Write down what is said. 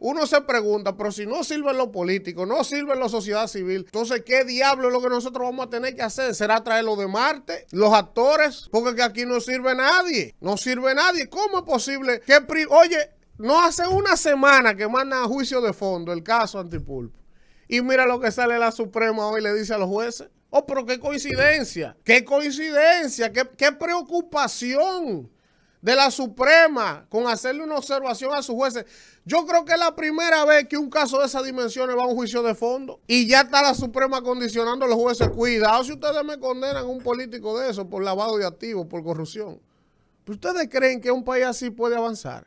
Uno se pregunta, pero si no sirven los políticos, no sirven la sociedad civil, entonces ¿qué diablo es lo que nosotros vamos a tener que hacer? ¿Será traer traerlo de Marte? ¿Los actores? Porque aquí no sirve nadie, no sirve nadie. ¿Cómo es posible que... Oye, no hace una semana que mandan a juicio de fondo el caso Antipulpo. Y mira lo que sale la Suprema hoy le dice a los jueces. Oh, pero qué coincidencia, qué coincidencia, qué preocupación de la Suprema con hacerle una observación a sus jueces. Yo creo que es la primera vez que un caso de esas dimensiones va a un juicio de fondo y ya está la Suprema condicionando a los jueces. Cuidado si ustedes me condenan a un político de eso por lavado de activos, por corrupción. ¿Ustedes creen que un país así puede avanzar?